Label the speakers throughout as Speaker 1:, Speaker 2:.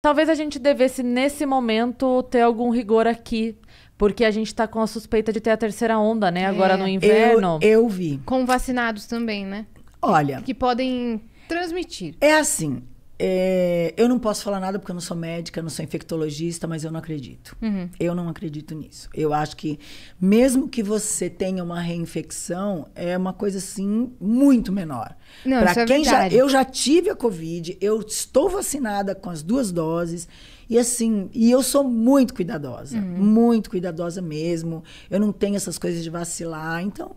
Speaker 1: Talvez a gente devesse, nesse momento, ter algum rigor aqui. Porque a gente tá com a
Speaker 2: suspeita de ter a terceira onda, né? É. Agora no inverno. Eu, eu vi. Com vacinados também, né? Olha. Que
Speaker 3: podem transmitir. É assim, é, eu não posso falar nada porque eu não sou médica, não sou infectologista, mas eu não acredito. Uhum. Eu não acredito nisso. Eu acho que, mesmo que você tenha uma reinfecção, é uma coisa assim muito menor.
Speaker 2: Para é quem é já. Eu
Speaker 3: já tive a Covid, eu estou vacinada com as duas doses. E assim, e eu sou muito cuidadosa, uhum. muito cuidadosa mesmo. Eu não tenho essas coisas de vacilar, então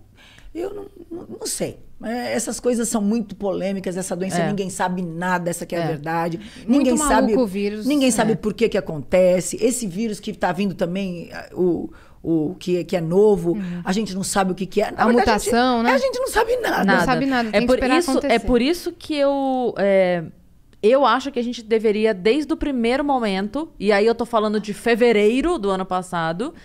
Speaker 3: eu não, não, sei. É, essas coisas são muito polêmicas, essa doença é. ninguém sabe nada, essa que é, é. a verdade. Muito ninguém sabe o vírus. Ninguém sabe é. por que que acontece. Esse vírus que está vindo também, o, o que, que é novo, uhum. a gente não sabe o que, que é. Na a verdade, mutação, a gente, né? A gente não sabe nada. nada. Não sabe nada, é por
Speaker 2: isso, É por
Speaker 1: isso que eu... É, eu acho que a gente deveria, desde o primeiro momento, e aí eu tô falando de fevereiro do ano passado,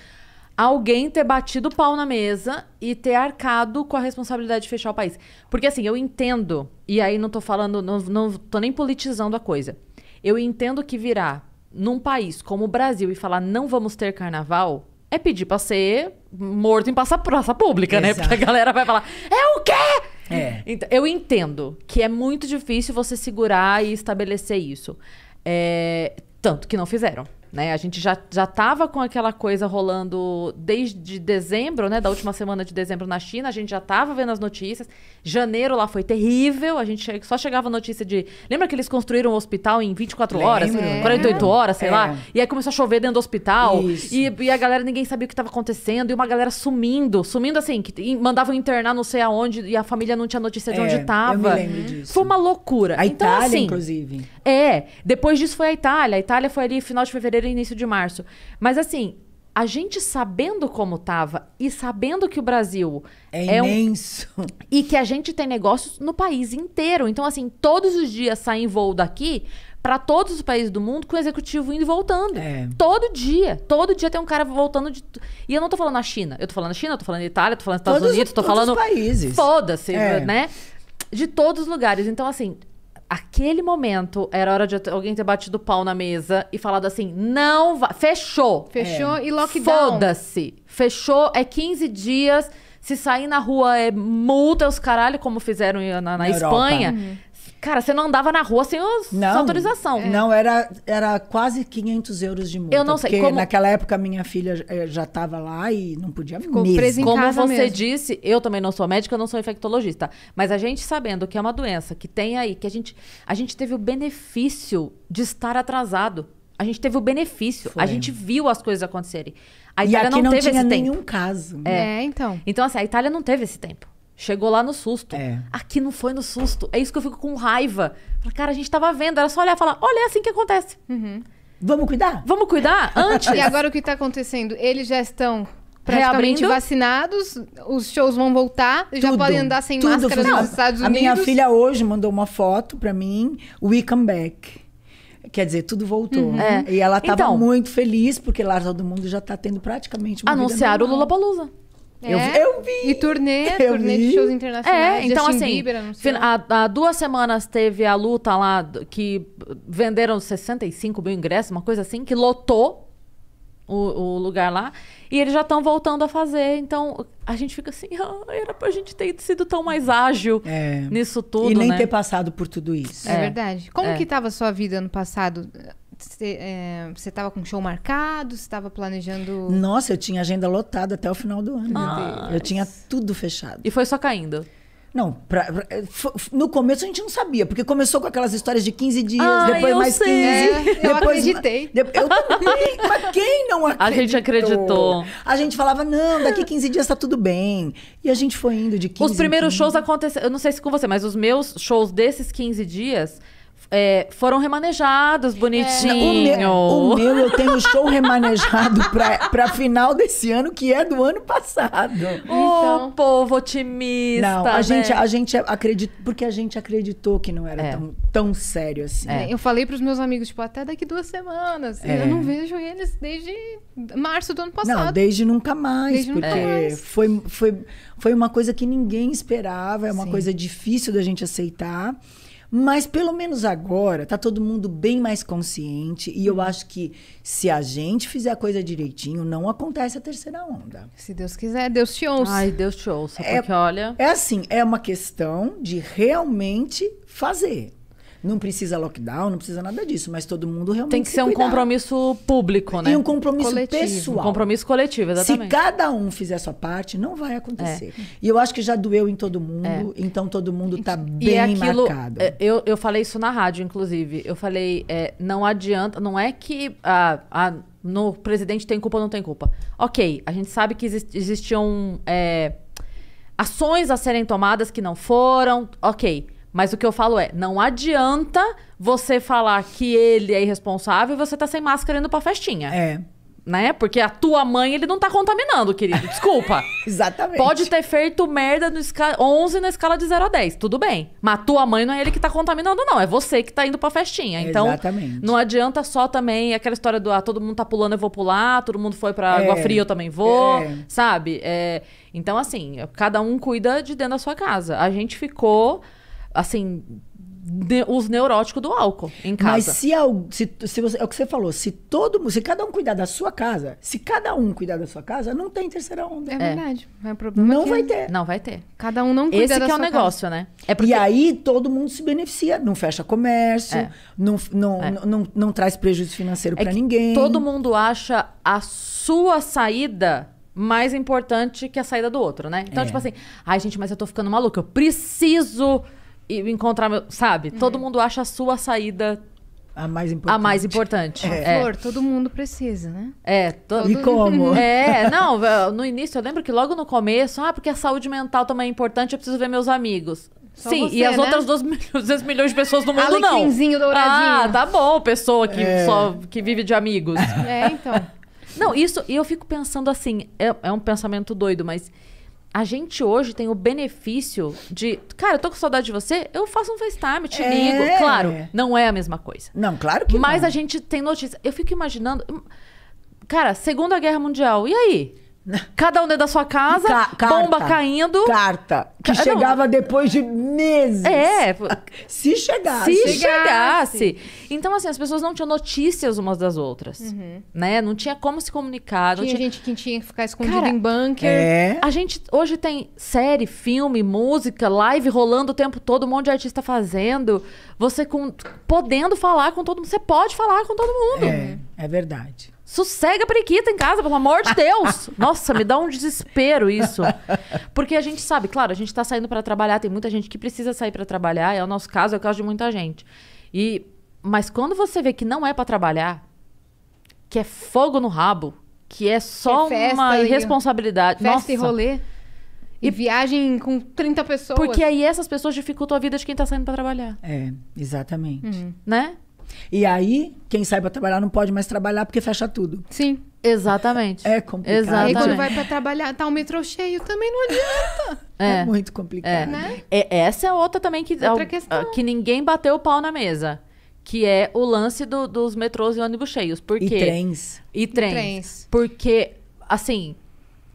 Speaker 1: alguém ter batido o pau na mesa e ter arcado com a responsabilidade de fechar o país. Porque assim, eu entendo, e aí não tô falando, não, não tô nem politizando a coisa. Eu entendo que virar num país como o Brasil e falar não vamos ter carnaval é pedir pra ser morto em praça, pública, Exato. né? Porque a galera vai falar, é o
Speaker 3: quê? É.
Speaker 1: Então, eu entendo que é muito difícil você segurar e estabelecer isso. É, tanto que não fizeram. Né? A gente já, já tava com aquela coisa rolando desde dezembro, né? Da última semana de dezembro na China, a gente já tava vendo as notícias. Janeiro lá foi terrível, a gente só chegava a notícia de... Lembra que eles construíram um hospital em 24 Lembro. horas? 48 é. horas, sei é. lá. E aí começou a chover dentro do hospital. E, e, a galera, ninguém sabia o que estava acontecendo. E uma galera sumindo. Sumindo assim, que mandavam internar não sei aonde. E a família não tinha notícia de é, onde estava. Eu me lembro disso. Foi uma loucura. A então, Itália, assim, inclusive. É. Depois disso foi a Itália. A Itália foi ali final de fevereiro fevereiro e início de março. Mas assim, a gente sabendo como tava e sabendo que o Brasil é, é imenso um... e que a gente tem negócios no país inteiro. Então assim, todos os dias saem voo daqui para todos os países do mundo com o executivo indo e voltando. É. Todo dia, todo dia tem um cara voltando de E eu não tô falando na China, eu tô falando na China, eu tô falando na Itália, eu tô falando nos Estados todos, Unidos, tô todos falando os países. Foda-se, é. né? De todos os lugares. Então assim, aquele momento era hora de alguém ter batido o pau na mesa e falado assim: não vai. Fechou. Fechou é. e lockdown. Foda-se. Fechou, é 15 dias. Se sair na rua é multa os caralho, como fizeram na, na,
Speaker 3: na Espanha. Uhum. Cara, você não andava na rua sem, os, não, sem autorização. É. Não, era, era quase 500 euros de multa. Eu não sei. Porque como... naquela época minha filha eh, já estava lá e não podia ficar mesmo. presa em Como casa você mesmo.
Speaker 1: disse, eu também não sou médica, não sou infectologista. Mas a gente sabendo que é uma doença que tem aí, que a gente, a gente teve o benefício de estar atrasado. A gente teve o benefício. Foi. A gente viu as coisas acontecerem. A Itália e aqui não, não teve tinha nenhum tempo.
Speaker 3: caso. Né? É, então.
Speaker 1: Então, assim, a Itália não teve esse tempo. Chegou lá no susto. É. Aqui não foi no susto. É isso que eu fico com raiva. Cara, a gente tava vendo, era só olhar e falar: olha, é assim que acontece. Uhum.
Speaker 2: Vamos cuidar? Vamos cuidar antes. E agora o que tá acontecendo? Eles já estão praticamente Reabrindo. vacinados, os shows vão voltar, tudo, já podem andar sem máscara nos Estados Unidos. A minha filha
Speaker 3: hoje mandou uma foto para mim, We Come Back. Quer dizer, tudo voltou. Uhum. É. E ela estava então, muito feliz, porque lá todo mundo já está tendo praticamente uma Anunciaram o Lula Palusa. É? Eu, é. eu,
Speaker 2: vi. E turnê, eu turnê vi. de shows internacionais. É, então Justin assim, Bieber,
Speaker 1: há, há, duas semanas teve a luta lá que venderam 65 mil ingressos, uma coisa assim, que lotou o, o lugar lá. E eles já estão voltando a
Speaker 2: fazer. Então a gente fica assim, ah, era
Speaker 1: pra gente ter sido tão mais ágil é. nisso
Speaker 3: tudo. E nem né? ter passado por tudo isso. É, é verdade. Como é. que estava
Speaker 2: a sua vida no passado? Você é, estava com show marcado? Você estava planejando. Nossa,
Speaker 3: eu tinha agenda lotada até o final do ano. eu tinha tudo fechado. E foi só caindo? Não, pra, pra, é, no começo a gente não sabia, porque começou com aquelas histórias de 15 dias, ah, depois mais sei. 15. É, depois, eu acreditei. eu também, mas quem não acreditou? A gente acreditou. A gente falava, não, daqui 15 dias tá tudo bem. E a gente foi indo de 15 Os primeiros 15. shows aconteceram, eu não sei se com você, mas os
Speaker 1: meus shows desses 15 dias é, foram remanejados bonitinho. É. O, meu, o
Speaker 3: meu eu tenho show remanejado pra, pra final desse ano, que é do ano passado. O então. povo otimista. Não, a, né? gente, a gente acreditou, porque a gente acreditou que não era é. tão, tão sério assim. É. Eu
Speaker 2: falei pros meus amigos, tipo, até daqui duas semanas. É. Eu não vejo eles desde março do ano passado. Não, desde
Speaker 3: nunca mais. Desde porque nunca mais. Foi, foi, foi uma coisa que ninguém esperava, é uma Sim. coisa difícil da gente aceitar. Mas pelo menos agora tá todo mundo bem mais consciente e eu uhum. acho que se a gente fizer a coisa direitinho, não acontece a terceira onda. Se Deus quiser, Deus te ouça. Ai, Deus te ouça, é, porque olha. É assim, é uma questão de realmente fazer. Não precisa lockdown, não precisa nada disso, mas todo mundo realmente. Tem que se ser cuidar. um compromisso público, né? E um compromisso coletivo. pessoal. Um compromisso coletivo, exatamente. Se cada um fizer a sua parte, não vai acontecer. É. E eu acho que já doeu em todo mundo, é. então todo mundo está bem e é aquilo, marcado. É,
Speaker 1: eu, eu falei isso na rádio, inclusive. Eu falei, é, não adianta, não é que a, a, no presidente tem culpa ou não tem culpa. Ok, a gente sabe que exist, existiam é, ações a serem tomadas que não foram, ok. Mas o que eu falo é, não adianta você falar que ele é irresponsável e você tá sem máscara indo pra festinha. É. Né? Porque a tua mãe, ele não tá contaminando, querido. Desculpa. Exatamente. Pode ter feito merda no escala 11 na escala de 0 a 10, tudo bem. Mas a tua mãe não é ele que tá contaminando, não. É você que tá indo pra festinha. Então, Exatamente. não adianta só também aquela história do ah, todo mundo tá pulando, eu vou pular, todo mundo foi pra é. água fria, eu também vou. É. Sabe? É... Então, assim, cada um cuida de dentro da sua casa. A gente ficou
Speaker 3: assim, ne uso do álcool em casa. Mas se, se, se você, é o que você falou, se todo mundo, se cada um cuidar da sua casa, se cada um cuidar da sua casa, não tem terceira onda. É, é.
Speaker 2: verdade. Vai problema não é vai ter.
Speaker 3: Não vai ter. Cada um não cuida Esse da que é o negócio, casa. né? É porque... E aí todo mundo se beneficia, não fecha comércio, é. não, não, é. não, não, não, traz prejuízo financeiro é para ninguém. Todo
Speaker 1: mundo acha a sua saída mais importante que a saída do outro, né? Então, é. tipo assim, ai gente, mas eu tô ficando maluca, eu preciso e encontrar meu. Sabe? Uhum. Todo mundo acha a sua saída a mais importante. A mais importante.
Speaker 2: É. é. Flor, todo mundo precisa, né?
Speaker 1: É. To... E como? É, não, no início, eu lembro que logo no começo, ah, porque a saúde mental também é importante, eu preciso ver meus amigos. Só Sim, você, e as né? outras 200 milhões de pessoas no mundo Alecrimzinho não. douradinho. Ah, tá bom, pessoa que, é. só, que vive de amigos. É, então. Não, isso, e eu fico pensando assim, é, é um pensamento doido, mas a gente hoje tem o benefício de. Cara, eu tô com saudade de você, eu faço um FaceTime, te é. ligo. Claro, não é a mesma coisa. Não, claro que Mas não. Mas a gente tem notícia. Eu fico imaginando. Hum, cara, Segunda Guerra Mundial, e aí? Cada um dentro da sua casa, Ca carta, bomba caindo.
Speaker 3: Carta.
Speaker 1: Que Ca chegava não. depois de meses. É. Ah, se chegasse. Se chegasse. chegasse. Então, assim, as pessoas não tinham notícias umas das outras. Uhum. Né? Não tinha como se comunicar. Tinha, tinha, gente que tinha que ficar escondido Cara, em bunker. É. A gente hoje tem série, filme, música, live rolando o tempo todo, um monte de artista fazendo. Você com, podendo falar com todo mundo. Você pode falar com todo mundo. É,
Speaker 3: é verdade.
Speaker 1: Sossega a periquita em casa, pelo amor de Deus. Nossa, me dá um desespero isso. Porque a gente sabe, claro, a gente tá saindo para trabalhar, tem muita gente que precisa sair para trabalhar, é o nosso caso, é o caso de muita gente. E mas quando você vê que não é para trabalhar, que é fogo no rabo, que é só que é uma irresponsabilidade,
Speaker 2: festa Nossa. e rolê e, e viagem com 30 pessoas. Porque aí essas pessoas dificultam a vida de quem tá saindo para trabalhar.
Speaker 3: É, exatamente. Uhum. Né? E aí, quem sai para trabalhar não pode mais trabalhar porque fecha tudo. Sim. Exatamente. É complicado. Exatamente. E quando vai para
Speaker 2: trabalhar, tá o um metrô cheio, também não adianta.
Speaker 3: É, é muito complicado. É. Né? É, essa é outra também que,
Speaker 1: outra questão. que ninguém bateu o pau na mesa. Que é o lance do, dos metrôs e ônibus cheios. Por quê? E trens. E trens. E trens. Porque, assim,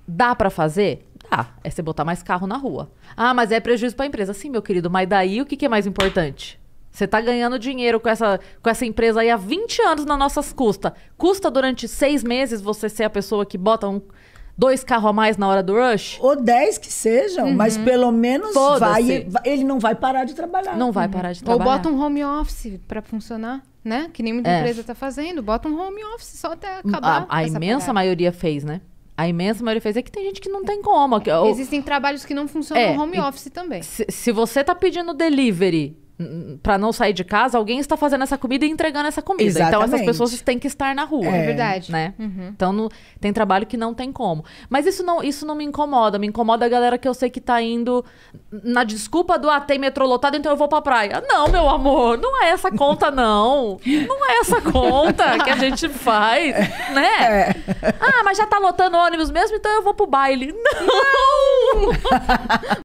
Speaker 1: dá para fazer? Dá. É você botar mais carro na rua. Ah, mas é prejuízo para a empresa. Sim, meu querido, mas daí o que, que é mais importante? Você está ganhando dinheiro com essa, com essa empresa aí há 20 anos nas nossas custas. Custa durante seis meses você ser a pessoa que bota um, dois carros a mais na
Speaker 3: hora do rush? Ou dez que sejam, uhum. mas pelo menos vai, ele não vai parar de trabalhar. Não vai uhum. parar de trabalhar. Ou bota
Speaker 2: um home office para funcionar, né? Que nem muita é. empresa está fazendo. Bota um home office só até
Speaker 1: acabar. A, a imensa parada. maioria fez, né? A imensa maioria fez. É que tem gente que não tem como. É, existem
Speaker 2: trabalhos que não funcionam é, no home office
Speaker 1: também. Se, se você está pedindo delivery para não sair de casa, alguém está fazendo essa comida e entregando essa comida. Exatamente. Então essas pessoas têm que estar na rua. É, é, verdade. Né? Uhum. Então no, tem trabalho que não tem como. Mas isso não, isso não me incomoda. Me incomoda a galera que eu sei que está indo na desculpa do ah, tem metrô lotado, então eu vou pra praia. Não, meu amor, não é essa conta, não. Não é essa conta que a gente faz, né? É. Ah, mas já tá lotando ônibus mesmo, então eu vou pro baile. Não!